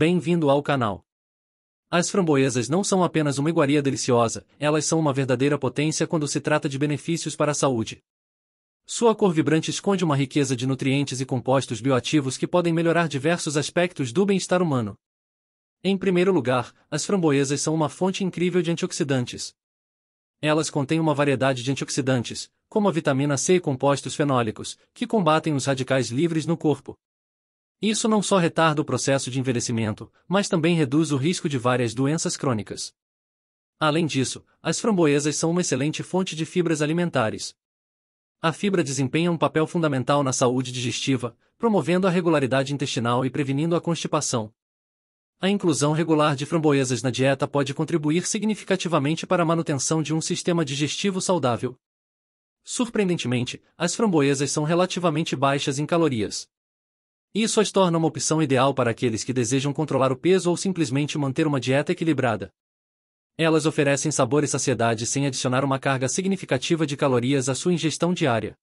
Bem-vindo ao canal. As framboesas não são apenas uma iguaria deliciosa, elas são uma verdadeira potência quando se trata de benefícios para a saúde. Sua cor vibrante esconde uma riqueza de nutrientes e compostos bioativos que podem melhorar diversos aspectos do bem-estar humano. Em primeiro lugar, as framboesas são uma fonte incrível de antioxidantes. Elas contêm uma variedade de antioxidantes, como a vitamina C e compostos fenólicos, que combatem os radicais livres no corpo. Isso não só retarda o processo de envelhecimento, mas também reduz o risco de várias doenças crônicas. Além disso, as framboesas são uma excelente fonte de fibras alimentares. A fibra desempenha um papel fundamental na saúde digestiva, promovendo a regularidade intestinal e prevenindo a constipação. A inclusão regular de framboesas na dieta pode contribuir significativamente para a manutenção de um sistema digestivo saudável. Surpreendentemente, as framboesas são relativamente baixas em calorias. Isso as torna uma opção ideal para aqueles que desejam controlar o peso ou simplesmente manter uma dieta equilibrada. Elas oferecem sabor e saciedade sem adicionar uma carga significativa de calorias à sua ingestão diária.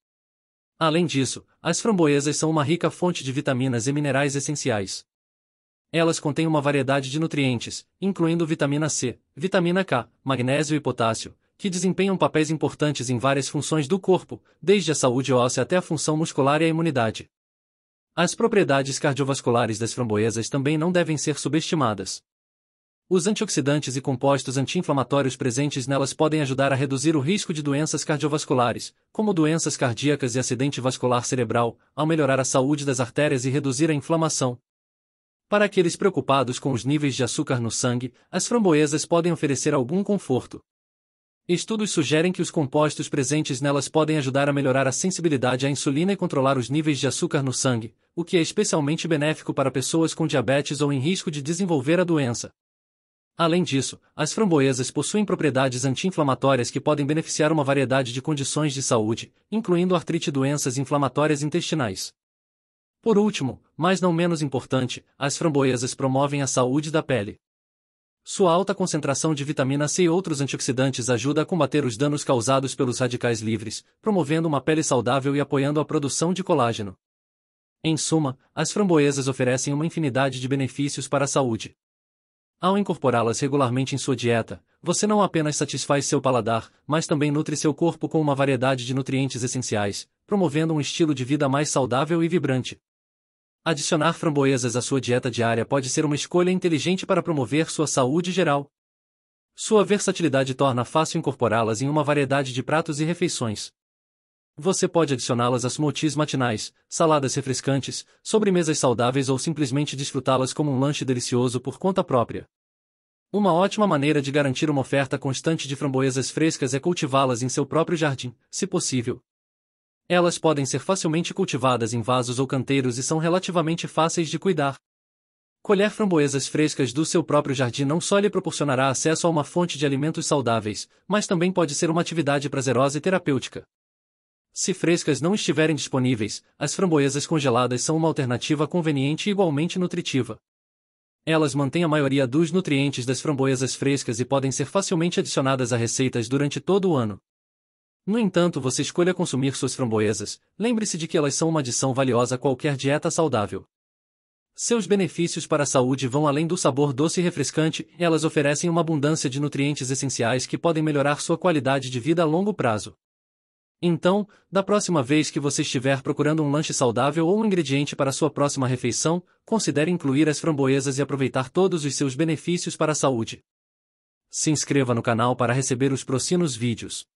Além disso, as framboesas são uma rica fonte de vitaminas e minerais essenciais. Elas contêm uma variedade de nutrientes, incluindo vitamina C, vitamina K, magnésio e potássio, que desempenham papéis importantes em várias funções do corpo, desde a saúde óssea até a função muscular e a imunidade. As propriedades cardiovasculares das framboesas também não devem ser subestimadas. Os antioxidantes e compostos anti-inflamatórios presentes nelas podem ajudar a reduzir o risco de doenças cardiovasculares, como doenças cardíacas e acidente vascular cerebral, ao melhorar a saúde das artérias e reduzir a inflamação. Para aqueles preocupados com os níveis de açúcar no sangue, as framboesas podem oferecer algum conforto. Estudos sugerem que os compostos presentes nelas podem ajudar a melhorar a sensibilidade à insulina e controlar os níveis de açúcar no sangue, o que é especialmente benéfico para pessoas com diabetes ou em risco de desenvolver a doença. Além disso, as framboesas possuem propriedades anti-inflamatórias que podem beneficiar uma variedade de condições de saúde, incluindo artrite e doenças inflamatórias intestinais. Por último, mas não menos importante, as framboesas promovem a saúde da pele. Sua alta concentração de vitamina C e outros antioxidantes ajuda a combater os danos causados pelos radicais livres, promovendo uma pele saudável e apoiando a produção de colágeno. Em suma, as framboesas oferecem uma infinidade de benefícios para a saúde. Ao incorporá-las regularmente em sua dieta, você não apenas satisfaz seu paladar, mas também nutre seu corpo com uma variedade de nutrientes essenciais, promovendo um estilo de vida mais saudável e vibrante. Adicionar framboesas à sua dieta diária pode ser uma escolha inteligente para promover sua saúde geral. Sua versatilidade torna fácil incorporá-las em uma variedade de pratos e refeições. Você pode adicioná-las a smoothies matinais, saladas refrescantes, sobremesas saudáveis ou simplesmente desfrutá-las como um lanche delicioso por conta própria. Uma ótima maneira de garantir uma oferta constante de framboesas frescas é cultivá-las em seu próprio jardim, se possível. Elas podem ser facilmente cultivadas em vasos ou canteiros e são relativamente fáceis de cuidar. Colher framboesas frescas do seu próprio jardim não só lhe proporcionará acesso a uma fonte de alimentos saudáveis, mas também pode ser uma atividade prazerosa e terapêutica. Se frescas não estiverem disponíveis, as framboesas congeladas são uma alternativa conveniente e igualmente nutritiva. Elas mantêm a maioria dos nutrientes das framboesas frescas e podem ser facilmente adicionadas a receitas durante todo o ano. No entanto, você escolha consumir suas framboesas, lembre-se de que elas são uma adição valiosa a qualquer dieta saudável. Seus benefícios para a saúde vão além do sabor doce e refrescante, elas oferecem uma abundância de nutrientes essenciais que podem melhorar sua qualidade de vida a longo prazo. Então, da próxima vez que você estiver procurando um lanche saudável ou um ingrediente para sua próxima refeição, considere incluir as framboesas e aproveitar todos os seus benefícios para a saúde. Se inscreva no canal para receber os próximos vídeos.